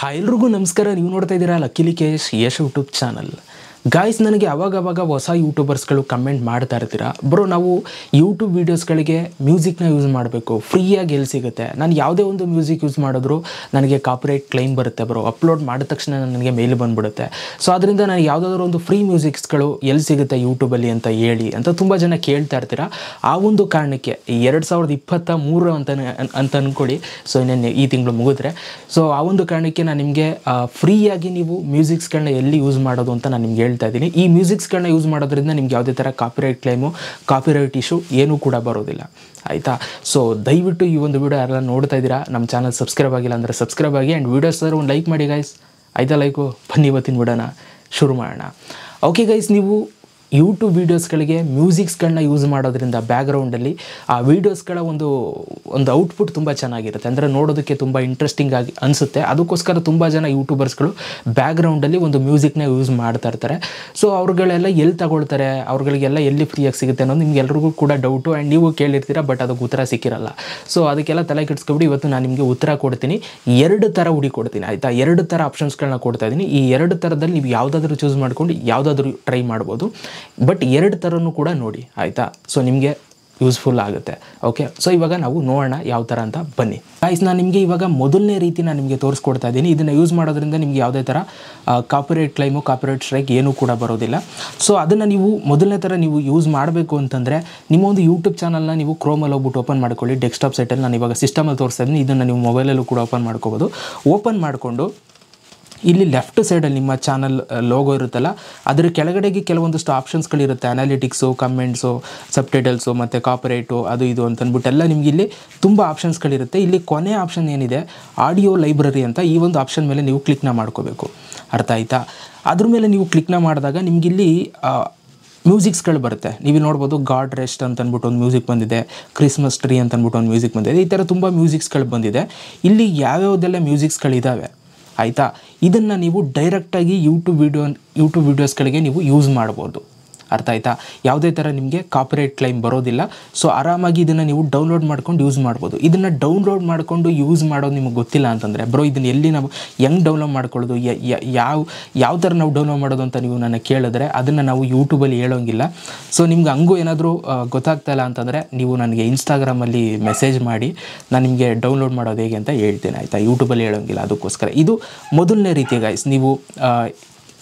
hi ಎಲ್ರಿಗೂ ನಮಸ್ಕಾರ ನೀವು ನೋಡ್ತಾ ಇದ್ದೀರಾ ಲಕ್ಕಿಲಿ ಕೇಶ್ ಯಶ್ ಯೂಟ್ಯೂಬ್ ಚಾನಲ್ ಗಾಯ್ಸ್ ನನಗೆ ಅವಾಗವಾಗ ಹೊಸ ಯೂಟ್ಯೂಬರ್ಸ್ಗಳು ಕಮೆಂಟ್ ಮಾಡ್ತಾ ಇರ್ತೀರ ಬ್ರೋ ನಾವು ಯೂಟ್ಯೂಬ್ ವೀಡಿಯೋಸ್ಗಳಿಗೆ ಮ್ಯೂಸಿಕ್ನ ಯೂಸ್ ಮಾಡಬೇಕು ಫ್ರೀಯಾಗಿ ಎಲ್ಲಿ ಸಿಗುತ್ತೆ ನಾನು ಯಾವುದೇ ಒಂದು ಮ್ಯೂಸಿಕ್ ಯೂಸ್ ಮಾಡಿದ್ರು ನನಗೆ ಕಾಪಿರೈಟ್ ಕ್ಲೈಮ್ ಬರುತ್ತೆ ಬ್ರೋ ಅಪ್ಲೋಡ್ ಮಾಡಿದ ತಕ್ಷಣ ನನಗೆ ಮೇಲೆ ಬಂದುಬಿಡುತ್ತೆ ಸೊ ಅದರಿಂದ ನಾನು ಯಾವುದಾದ್ರೂ ಒಂದು ಫ್ರೀ ಮ್ಯೂಸಿಕ್ಸ್ಗಳು ಎಲ್ಲಿ ಸಿಗುತ್ತೆ ಯೂಟ್ಯೂಬಲ್ಲಿ ಅಂತ ಹೇಳಿ ಅಂತ ತುಂಬ ಜನ ಕೇಳ್ತಾ ಇರ್ತೀರ ಆ ಒಂದು ಕಾರಣಕ್ಕೆ ಎರಡು ಸಾವಿರದ ಇಪ್ಪತ್ತ ಮೂರು ಅಂತ ಅಂತ ಅಂದ್ಕೊಳ್ಳಿ ಸೊ ಇನ್ನೇನು ಈ ತಿಂಗಳು ಮುಗಿದ್ರೆ ಸೊ ಆ ಒಂದು ಕಾರಣಕ್ಕೆ ನಾನು ನಿಮಗೆ ಫ್ರೀಯಾಗಿ ನೀವು ಮ್ಯೂಸಿಕ್ಸ್ಗಳನ್ನ ಎಲ್ಲಿ ಯೂಸ್ ಮಾಡೋದು ಅಂತ ನಾನು ನಿಮ್ಗೆ ಹೇಳ್ತಾ ಇದ್ದೀನಿ ಈ ಮ್ಯೂಸಿಕ್ಸ್ಗಳನ್ನ ಯೂಸ್ ಮಾಡೋದ್ರಿಂದ ನಿಮ್ಗೆ ಯಾವುದೇ ಥರ ಕಾಪಿರೈಟ್ ಕ್ಲೈಮು ಕಾಪಿರೈಟ್ ಇಶ್ಯೂ ಏನೂ ಕೂಡ ಬರೋದಿಲ್ಲ ಆಯಿತಾ ಸೊ ದಯವಿಟ್ಟು ಈ ಒಂದು ವಿಡಿಯೋ ಎಲ್ಲ ನೋಡ್ತಾ ಇದ್ದೀರಾ ನಮ್ಮ ಚಾನಲ್ ಸಬ್ಸ್ಕ್ರೈಬ್ ಆಗಿಲ್ಲ ಅಂದರೆ ಸಬ್ಸ್ಕ್ರೈಬ್ ಆಗಿ ಆ್ಯಂಡ್ ವೀಡಿಯೋಸ್ ಅದರ ಒಂದು ಲೈಕ್ ಮಾಡಿ ಗೈಸ್ ಆಯ್ತಾ ಲೈಕು ಬನ್ನಿ ಇವತ್ತಿನ ವಿಡೋಣ ಶುರು ಮಾಡೋಣ ಓಕೆ ಗೈಸ್ ನೀವು ಯೂಟ್ಯೂಬ್ ವೀಡಿಯೋಸ್ಗಳಿಗೆ ಮ್ಯೂಸಿಕ್ಸ್ಗಳನ್ನ ಯೂಸ್ ಮಾಡೋದ್ರಿಂದ ಬ್ಯಾಕ್ಗ್ರೌಂಡಲ್ಲಿ ಆ ವೀಡಿಯೋಸ್ಗಳ ಒಂದು ಒಂದು ಔಟ್ಪುಟ್ ತುಂಬ ಚೆನ್ನಾಗಿರುತ್ತೆ ಅಂದರೆ ನೋಡೋದಕ್ಕೆ ತುಂಬ ಇಂಟ್ರೆಸ್ಟಿಂಗ್ ಆಗಿ ಅನಿಸುತ್ತೆ ಅದಕ್ಕೋಸ್ಕರ ತುಂಬ ಜನ ಯೂಟ್ಯೂಬರ್ಸ್ಗಳು ಬ್ಯಾಕ್ಗ್ರೌಂಡಲ್ಲಿ ಒಂದು ಮ್ಯೂಸಿಕ್ನ ಯೂಸ್ ಮಾಡ್ತಾ ಇರ್ತಾರೆ ಸೊ ಅವ್ರುಗಳೆಲ್ಲ ಎಲ್ಲಿ ತಗೊಳ್ತಾರೆ ಅವ್ರುಗಳಿಗೆಲ್ಲ ಎಲ್ಲಿ ಫ್ರೀಯಾಗಿ ಸಿಗುತ್ತೆ ಅನ್ನೋದು ನಿಮ್ಗೆ ಎಲ್ರಿಗೂ ಕೂಡ ಡೌಟು ಆ್ಯಂಡ್ ನೀವು ಕೇಳಿರ್ತೀರ ಬಟ್ ಅದಕ್ಕೆ ಉತ್ತರ ಸಿಕ್ಕಿರಲ್ಲ ಸೊ ಅದಕ್ಕೆಲ್ಲ ತಲೆ ಕೆಡಿಸ್ಕೊಬಿಟ್ಟು ಇವತ್ತು ನಾನು ನಿಮಗೆ ಉತ್ತರ ಕೊಡ್ತೀನಿ ಎರಡು ಥರ ಹುಡಿ ಕೊಡ್ತೀನಿ ಆಯಿತಾ ಎರಡು ಥರ ಆಪ್ಷನ್ಸ್ಗಳನ್ನ ಕೊಡ್ತಾ ಇದ್ದೀನಿ ಈ ಎರಡು ಥರದಲ್ಲಿ ನೀವು ಯಾವುದಾದ್ರೂ ಚೂಸ್ ಮಾಡ್ಕೊಂಡು ಯಾವುದಾದ್ರೂ ಟ್ರೈ ಮಾಡ್ಬೋದು ಬಟ್ ಎರಡು ಥರನೂ ಕೂಡ ನೋಡಿ ಆಯಿತಾ ಸೊ ನಿಮಗೆ ಯೂಸ್ಫುಲ್ ಆಗುತ್ತೆ ಓಕೆ ಸೊ ಇವಾಗ ನಾವು ನೋಡೋಣ ಯಾವ ಥರ ಅಂತ ಬನ್ನಿ ಗೈಸ್ ನಾನು ನಿಮಗೆ ಇವಾಗ ಮೊದಲನೇ ರೀತಿ ನಾನು ನಿಮಗೆ ತೋರಿಸ್ಕೊಡ್ತಾ ಇದ್ದೀನಿ ಇದನ್ನು ಯೂಸ್ ಮಾಡೋದ್ರಿಂದ ನಿಮಗೆ ಯಾವುದೇ ಥರ ಕಾಪಿರೇಟ್ ಕ್ಲೈಮು ಕಾಪಿರೇಟ್ ಸ್ಟ್ರೈಕ್ ಏನೂ ಕೂಡ ಬರೋದಿಲ್ಲ ಸೊ ಅದನ್ನು ನೀವು ಮೊದಲನೇ ಥರ ನೀವು ಯೂಸ್ ಮಾಡಬೇಕು ಅಂತಂದರೆ ನಿಮ್ಮ ಒಂದು ಯೂಟ್ಯೂಬ್ ಚಾನಲ್ನ ನೀವು ಕ್ರೋಮಲ್ಲಿ ಹೋಗ್ಬಿಟ್ಟು ಓಪನ್ ಮಾಡ್ಕೊಳ್ಳಿ ಡೆಸ್ಕ್ಟಾಪ್ ಸೆಟಲ್ಲಿ ನಾನು ಇವಾಗ ಸಿಸ್ಟಮಲ್ಲಿ ತೋರಿಸ್ತಾ ಇದ್ದೀನಿ ಇದನ್ನು ನೀವು ಮೊಬೈಲಲ್ಲೂ ಕೂಡ ಓಪನ್ ಮಾಡ್ಕೋಬೋದು ಓಪನ್ ಮಾಡಿಕೊಂಡು ಇಲ್ಲಿ ಲೆಫ್ಟ್ ಸೈಡಲ್ಲಿ ನಿಮ್ಮ ಚಾನಲ್ ಲೋಗೋ ಇರುತ್ತಲ್ಲ ಅದರ ಕೆಳಗಡೆಗೆ ಕೆಲವೊಂದಿಷ್ಟು ಆಪ್ಷನ್ಸ್ಗಳಿರುತ್ತೆ ಅನಾಲಿಟಿಕ್ಸು ಕಮೆಂಟ್ಸು ಸಬ್ಟೈಟಲ್ಸು ಮತ್ತು ಕಾಪರೇಟು ಅದು ಇದು ಅಂತ ಎಲ್ಲ ನಿಮ್ಗೆ ಇಲ್ಲಿ ತುಂಬ ಆಪ್ಷನ್ಸ್ಗಳಿರುತ್ತೆ ಇಲ್ಲಿ ಕೊನೆ ಆಪ್ಷನ್ ಏನಿದೆ ಆಡಿಯೋ ಲೈಬ್ರರಿ ಅಂತ ಈ ಒಂದು ಆಪ್ಷನ್ ಮೇಲೆ ನೀವು ಕ್ಲಿಕ್ನ ಮಾಡ್ಕೋಬೇಕು ಅರ್ಥ ಆಯಿತಾ ಅದ್ರ ಮೇಲೆ ನೀವು ಕ್ಲಿಕ್ನ ಮಾಡಿದಾಗ ನಿಮಗಿಲ್ಲಿ ಮ್ಯೂಸಿಕ್ಸ್ಗಳು ಬರುತ್ತೆ ನೀವು ನೋಡ್ಬೋದು ಗಾಡ್ ರೆಸ್ಟ್ ಅಂತ ಅಂದ್ಬಿಟ್ಟು ಒಂದು ಮ್ಯೂಸಿಕ್ ಬಂದಿದೆ ಕ್ರಿಸ್ಮಸ್ ಟ್ರೀ ಅಂತ ಅಂದ್ಬಿಟ್ಟು ಒಂದು ಮ್ಯೂಸಿಕ್ ಬಂದಿದೆ ಈ ಥರ ತುಂಬ ಮ್ಯೂಸಿಕ್ಸ್ಗಳು ಬಂದಿದೆ ಇಲ್ಲಿ ಯಾವ್ಯಾವುದೆಲ್ಲ ಮ್ಯೂಸಿಕ್ಸ್ಗಳಿದ್ದಾವೆ ಆಯಿತಾ ಇದನ್ನು ನೀವು ಡೈರೆಕ್ಟಾಗಿ ಯೂಟ್ಯೂಬ್ ವೀಡಿಯೋ ಯೂಟ್ಯೂಬ್ ವೀಡಿಯೋಸ್ಗಳಿಗೆ ನೀವು ಯೂಸ್ ಮಾಡ್ಬೋದು ಅರ್ಥ ಆಯ್ತಾ ಯಾವುದೇ ಥರ ನಿಮಗೆ ಕಾಪರೇಟ್ ಕ್ಲೈಮ್ ಬರೋದಿಲ್ಲ ಸೊ ಆರಾಮಾಗಿ ಇದನ್ನು ನೀವು ಡೌನ್ಲೋಡ್ ಮಾಡ್ಕೊಂಡು ಯೂಸ್ ಮಾಡ್ಬೋದು ಇದನ್ನು ಡೌನ್ಲೋಡ್ ಮಾಡಿಕೊಂಡು ಯೂಸ್ ಮಾಡೋದು ನಿಮಗೆ ಗೊತ್ತಿಲ್ಲ ಅಂತಂದರೆ ಬ್ರೋ ಇದನ್ನು ಎಲ್ಲಿ ನಾವು ಹೆಂಗ್ ಡೌನ್ಲೋಡ್ ಮಾಡ್ಕೊಳ್ಳೋದು ಯಾವ ಯಾವ ಥರ ನಾವು ಡೌನ್ಲೋಡ್ ಮಾಡೋದು ಅಂತ ನೀವು ನನ್ನ ಕೇಳಿದ್ರೆ ಅದನ್ನು ನಾವು ಯೂಟ್ಯೂಬಲ್ಲಿ ಹೇಳೋಂಗಿಲ್ಲ ಸೊ ನಿಮ್ಗೆ ಹಂಗೂ ಏನಾದರೂ ಗೊತ್ತಾಗ್ತಾ ಇಲ್ಲ ಅಂತಂದರೆ ನೀವು ನನಗೆ ಇನ್ಸ್ಟಾಗ್ರಾಮಲ್ಲಿ ಮೆಸೇಜ್ ಮಾಡಿ ನಾನು ನಿಮಗೆ ಡೌನ್ಲೋಡ್ ಮಾಡೋದು ಹೇಗೆ ಅಂತ ಹೇಳ್ತೇನೆ ಆಯಿತಾ ಯೂಟ್ಯೂಬಲ್ಲಿ ಹೇಳೋಂಗಿಲ್ಲ ಅದಕ್ಕೋಸ್ಕರ ಇದು ಮೊದಲನೇ ರೀತಿ ಗೈಸ್ ನೀವು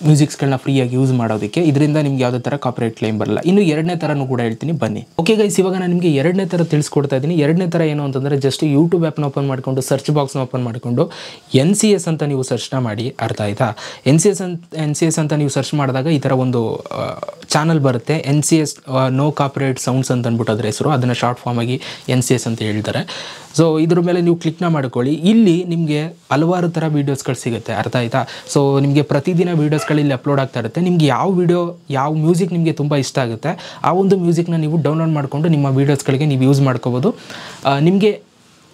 ಮ್ಯೂಸಿಕ್ಸ್ಗಳನ್ನ ಫ್ರೀಯಾಗಿ ಯೂಸ್ ಮಾಡೋದಕ್ಕೆ ಇದರಿಂದ ನಿಮ್ಗೆ ಯಾವುದೇ ಥರ ಕಾಪರೇಟ್ ಕ್ಲೈಮ್ ಬರಲ್ಲ ಇನ್ನು ಎರಡನೇ ಥರನೂ ಕೂಡ ಹೇಳ್ತೀನಿ ಬನ್ನಿ ಓಕೆ ಗೈಸ್ ಇವಾಗ ನಾನು ನಿಮಗೆ ಎರಡನೇ ಥರ ತಿಳಿಸ್ಕೊಡ್ತಾ ಇದ್ದೀನಿ ಎರಡನೇ ಥರ ಏನು ಅಂತಂದರೆ ಜಸ್ಟ್ ಯೂಟ್ಯೂಬ್ ಆ್ಯಪ್ನ ಓಪನ್ ಮಾಡಿಕೊಂಡು ಸರ್ಚ್ ಬಾಕ್ಸ್ನ ಓಪನ್ ಮಾಡಿಕೊಂಡು ಎನ್ ಸಿ ಎಸ್ ಅಂತ ನೀವು ಸರ್ಚ್ನ ಮಾಡಿ ಅರ್ಥ ಆಯಿತಾ ಎನ್ ಸಿ ಎಸ್ ಅಂತ ಎನ್ ಸಿ ಎಸ್ ಅಂತ ನೀವು ಸರ್ಚ್ ಮಾಡಿದಾಗ ಈ ಥರ ಒಂದು ಚಾನಲ್ ಬರುತ್ತೆ N C S no copyright sounds ಅಂತ ಅಂದ್ಬಿಟ್ಟು ಅದ್ರ ಹೆಸರು ಅದನ್ನು ಶಾರ್ಟ್ ಫಾರ್ಮ್ ಆಗಿ ಎನ್ ಸಿ ಎಸ್ ಅಂತ ಹೇಳ್ತಾರೆ ಸೊ ಇದ್ರ ಮೇಲೆ ನೀವು ಕ್ಲಿಕ್ನ ಮಾಡ್ಕೊಳ್ಳಿ ಇಲ್ಲಿ ನಿಮಗೆ ಹಲವಾರು ಥರ ವೀಡಿಯೋಸ್ಗಳು ಸಿಗುತ್ತೆ ಅರ್ಥ ಆಯಿತಾ ಸೊ ನಿಮಗೆ ಪ್ರತಿದಿನ ವೀಡಿಯೋಸ್ ಲಿಂಕ್ಸ್ಗಳು ಅಪ್ಲೋಡ್ ಆಗ್ತಾ ಇರುತ್ತೆ ನಿಮ್ಗೆ ಯಾವ ವಿಡಿಯೋ ಯಾವ ಮ್ಯೂಸಿಕ್ ನಿಮಗೆ ತುಂಬ ಇಷ್ಟ ಆಗುತ್ತೆ ಆ ಒಂದು ಮ್ಯೂಸಿಕ್ನ ನೀವು ಡೌನ್ಲೋಡ್ ಮಾಡಿಕೊಂಡು ನಿಮ್ಮ ವೀಡಿಯೋಸ್ಗಳಿಗೆ ನೀವು ಯೂಸ್ ಮಾಡ್ಕೋಬೋದು ನಿಮಗೆ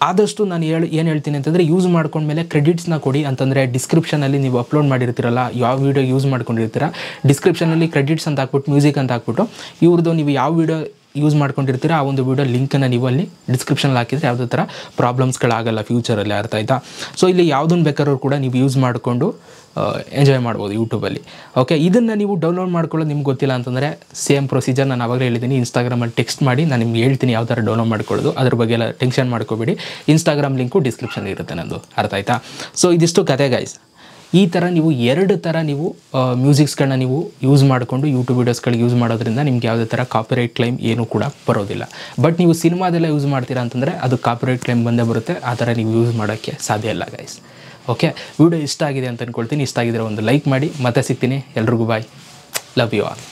ಆದಷ್ಟು ನಾನು ಹೇಳಿ ಏನು ಹೇಳ್ತೀನಿ ಅಂತಂದರೆ ಯೂಸ್ ಮಾಡ್ಕೊಂಡ್ಮೇಲೆ ಕ್ರೆಡಿಟ್ಸ್ನ ಕೊಡಿ ಅಂತಂದರೆ ಡಿಸ್ಕ್ರಿಪ್ಷನಲ್ಲಿ ನೀವು ಅಪ್ಲೋಡ್ ಮಾಡಿರ್ತೀರಲ್ಲ ಯಾವ ವೀಡಿಯೋ ಯೂಸ್ ಮಾಡ್ಕೊಂಡಿರ್ತೀರ ಡಿಸ್ಕ್ರಿಪ್ಷನಲ್ಲಿ ಕ್ರೆಡಿಟ್ಸ್ ಅಂತ ಹಾಕ್ಬಿಟ್ಟು ಮ್ಯೂಸಿಕ್ ಅಂತ ಹಾಕ್ಬಿಟ್ಟು ಇವ್ರದ್ದು ನೀವು ಯಾವ ವೀಡಿಯೋ ಯೂಸ್ ಮಾಡ್ಕೊಂಡಿರ್ತೀರ ಆ ಒಂದು ವಿಡಿಯೋ ಲಿಂಕನ್ನು ನೀವು ಅಲ್ಲಿ ಡಿಸ್ಕ್ರಿಪ್ಷನಲ್ಲಿ ಹಾಕಿದರೆ ಯಾವುದೇ ಥರ ಪ್ರಾಬ್ಲಮ್ಸ್ಗಳಾಗಲ್ಲ ಫ್ಯೂಚರಲ್ಲಿ ಅರ್ಥ ಆಯಿತಾ ಸೊ ಇಲ್ಲಿ ಯಾವುದನ್ನು ಬೇಕಾದ್ರೂ ಕೂಡ ನೀವು ಯೂಸ್ ಮಾಡಿಕೊಂಡು ಎಂಜಾಯ್ ಮಾಡ್ಬೋದು ಯೂಟ್ಯೂಬಲ್ಲಿ ಓಕೆ ಇದನ್ನು ನೀವು ಡೌನ್ಲೋಡ್ ಮಾಡ್ಕೊಳ್ಳೋದು ನಿಮ್ಗೆ ಗೊತ್ತಿಲ್ಲ ಅಂತಂದರೆ ಸೇಮ್ ಪ್ರೊಸೀಜರ್ ನಾನು ಆವಾಗಲೇ ಹೇಳಿದ್ದೀನಿ ಇನ್ಸ್ಟಾಗ್ರಾಮಲ್ಲಿ ಟೆಕ್ಸ್ಟ್ ಮಾಡಿ ನಾನು ನಿಮ್ಗೆ ಹೇಳ್ತೀನಿ ಯಾವ ಥರ ಡೌನ್ಲೋಡ್ ಮಾಡ್ಕೊಳ್ಳೋದು ಅದ್ರ ಬಗ್ಗೆ ಎಲ್ಲ ಟೆನ್ಷನ್ ಮಾಡ್ಕೋಬೇಡಿ ಇನ್ಸ್ಟಾಗ್ರಾಮ್ ಲಿಂಕು ಡಿಸ್ಕ್ರಿಪ್ಷನ್ ಇರುತ್ತೆ ನಂದು ಅರ್ಥ ಆಯಿತಾ ಸೊ ಇದಿಷ್ಟು ಕತೆ ಗೈಸ್ ಈ ಥರ ನೀವು ಎರಡು ಥರ ನೀವು ಮ್ಯೂಸಿಕ್ಸ್ಗಳನ್ನ ನೀವು ಯೂಸ್ ಮಾಡಿಕೊಂಡು ಯೂಟ್ಯೂಬ್ ವೀಡಿಯೋಸ್ಗಳಿಗೆ ಯೂಸ್ ಮಾಡೋದ್ರಿಂದ ನಿಮ್ಗೆ ಯಾವುದೇ ಥರ ಕಾಪಿರೈಟ್ ಕ್ಲೈಮ್ ಏನೂ ಕೂಡ ಬರೋದಿಲ್ಲ ಬಟ್ ನೀವು ಸಿನಿಮಾದೆಲ್ಲ ಯೂಸ್ ಮಾಡ್ತೀರಾ ಅಂತಂದರೆ ಅದು ಕಾಪಿರೈಟ್ ಕ್ಲೈಮ್ ಬಂದೇ ಬರುತ್ತೆ ಆ ಥರ ನೀವು ಯೂಸ್ ಮಾಡೋಕ್ಕೆ ಸಾಧ್ಯ ಇಲ್ಲ ಗೈಸ್ ಓಕೆ ವಿಡಿಯೋ ಇಷ್ಟ ಆಗಿದೆ ಅಂತ ಅಂದ್ಕೊಳ್ತೀನಿ ಇಷ್ಟ ಆಗಿದ್ರೆ ಒಂದು ಲೈಕ್ ಮಾಡಿ ಮತ್ತೆ ಸಿಗ್ತೀನಿ ಎಲ್ರಿಗೂ ಬಾಯ್ ಲವ್ ಯು ಆಲ್